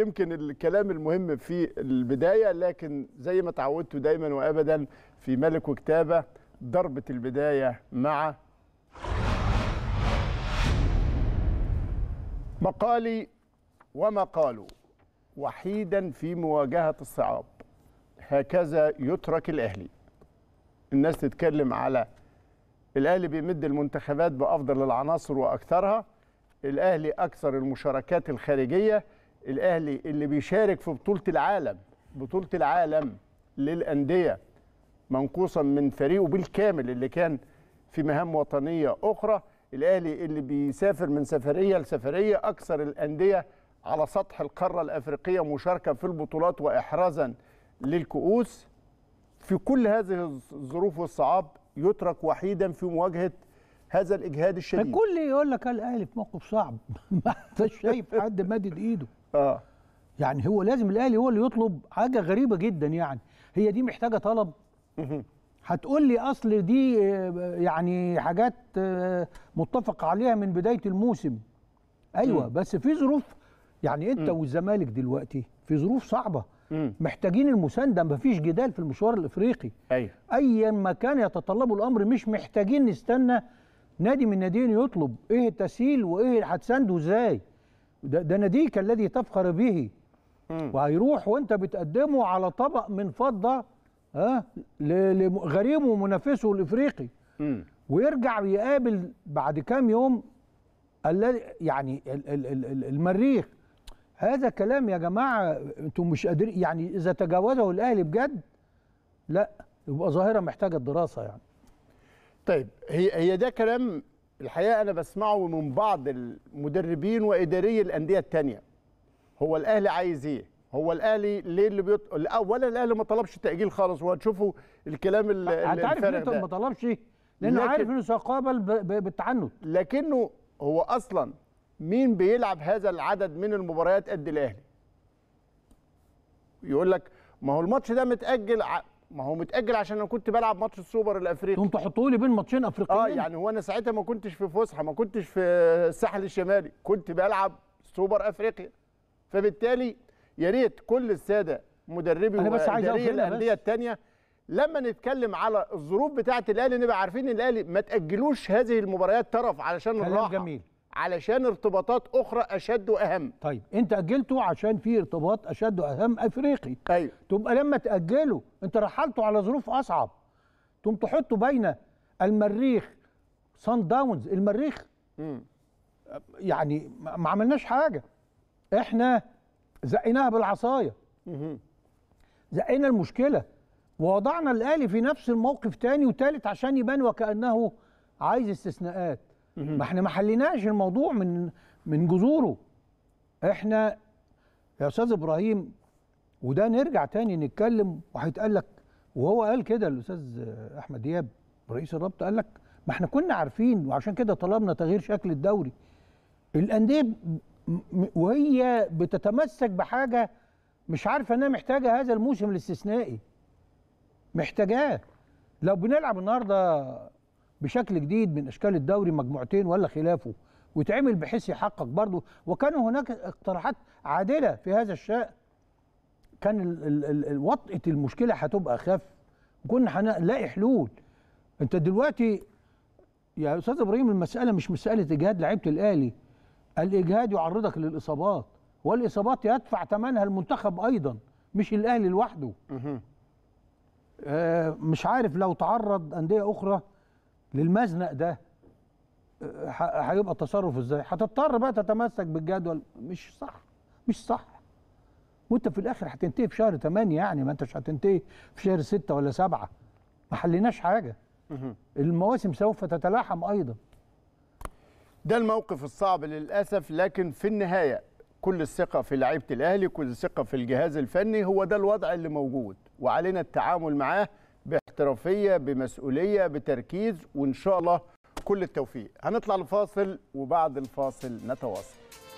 يمكن الكلام المهم في البدايه لكن زي ما تعودتوا دايما وابدا في ملك وكتابه ضربه البدايه مع مقالي وما قالوا وحيدا في مواجهه الصعاب هكذا يترك الاهلي الناس تتكلم على الاهلي بيمد المنتخبات بافضل العناصر واكثرها الاهلي اكثر المشاركات الخارجيه الاهلي اللي بيشارك في بطوله العالم بطوله العالم للانديه منقوصا من فريقه بالكامل اللي كان في مهام وطنيه اخرى الاهلي اللي بيسافر من سفريه لسفريه اكثر الانديه على سطح القاره الافريقيه مشاركه في البطولات واحرازا للكؤوس في كل هذه الظروف والصعاب يترك وحيدا في مواجهه هذا الاجهاد الشديد الكل يقول لك الاهلي في موقف صعب ما فيش شايف حد مادد ايده اه يعني هو لازم الاهلي هو اللي يطلب حاجه غريبه جدا يعني هي دي محتاجه طلب هتقول لي اصل دي آه، يعني حاجات آه، متفق عليها من بدايه الموسم ايوه بس في ظروف يعني انت والزمالك دلوقتي في ظروف صعبه محتاجين المسانده مفيش جدال في المشوار الافريقي ايوه ايا ما كان يتطلبه الامر مش محتاجين نستنى نادي من ناديين يطلب ايه التسهيل وايه هتسانده ازاي ده, ده ناديك الذي تفخر به وهيروح وانت بتقدمه على طبق من فضه ها لغريمه ومنافسه الافريقي ويرجع يقابل بعد كام يوم الذي يعني المريخ هذا كلام يا جماعه انتم مش قادرين يعني اذا تجاوزه الاهلي بجد لا يبقى ظاهره محتاجه الدراسه يعني طيب هي هي ده كلام الحقيقه انا بسمعه من بعض المدربين واداري الانديه الثانيه هو الاهلي عايز ايه هو الاهلي ليه اللي بيط... اولا الاهلي ما طلبش تاجيل خالص وهتشوفوا الكلام اللي هتعرف انت ما طلبش لانه لكن... عارف انه سيقابل ب... بالتعنت لكنه هو اصلا مين بيلعب هذا العدد من المباريات قد الاهلي يقول لك ما هو الماتش ده متاجل ما هو متاجل عشان انا كنت بلعب ماتش السوبر الافريقي انتوا تحطوا لي بين ماتشين افريقيين اه يعني هو انا ساعتها ما كنتش في فسحه ما كنتش في الساحل الشمالي كنت بلعب سوبر افريقيا فبالتالي يا ريت كل الساده مدربي ومدربي الانديه الثانيه لما نتكلم على الظروف بتاعه الاهلي نبقى عارفين الاهلي ما تاجلوش هذه المباريات طرف علشان الراحه جميل علشان ارتباطات اخرى اشد واهم طيب انت اجلته عشان في ارتباط اشد واهم افريقي ايوه تبقى لما تاجله انت رحلته على ظروف اصعب تقوم تحطه بين المريخ سان داونز المريخ مم. يعني ما عملناش حاجه احنا زقيناها بالعصايه زقينا المشكله ووضعنا الاهلي في نفس الموقف تاني وتالت عشان يبان وكانه عايز استثناءات ما احنا ما حليناش الموضوع من من جذوره احنا يا استاذ ابراهيم وده نرجع تاني نتكلم وهيتقال لك وهو قال كده الاستاذ احمد دياب رئيس الرابطه قال لك ما احنا كنا عارفين وعشان كده طلبنا تغيير شكل الدوري الانديه وهي بتتمسك بحاجه مش عارفه انها محتاجه هذا الموسم الاستثنائي محتاجاه لو بنلعب النهارده بشكل جديد من اشكال الدوري مجموعتين ولا خلافه ويتعمل بحيث يحقق برضه وكان هناك اقتراحات عادله في هذا الشأن كان وطئه المشكله هتبقى اخف وكنا هنلاقي حلول انت دلوقتي يا استاذ ابراهيم المساله مش مساله اجهاد لعيبه الاهلي الاجهاد يعرضك للاصابات والاصابات يدفع ثمنها المنتخب ايضا مش الاهلي لوحده آه مش عارف لو تعرض انديه اخرى للمزنق ده هيبقى التصرف ازاي هتضطر بقى تتمسك بالجدول مش صح مش صح وانت في الاخر هتنتهي في شهر 8 يعني ما انتش هتنتهي في شهر 6 ولا 7 ما حليناش حاجه المواسم سوف تتلاحم ايضا ده الموقف الصعب للاسف لكن في النهايه كل الثقه في لعيبه الاهلي كل الثقه في الجهاز الفني هو ده الوضع اللي موجود وعلينا التعامل معاه باحترافيه بمسؤوليه بتركيز وان شاء الله كل التوفيق هنطلع لفاصل وبعد الفاصل نتواصل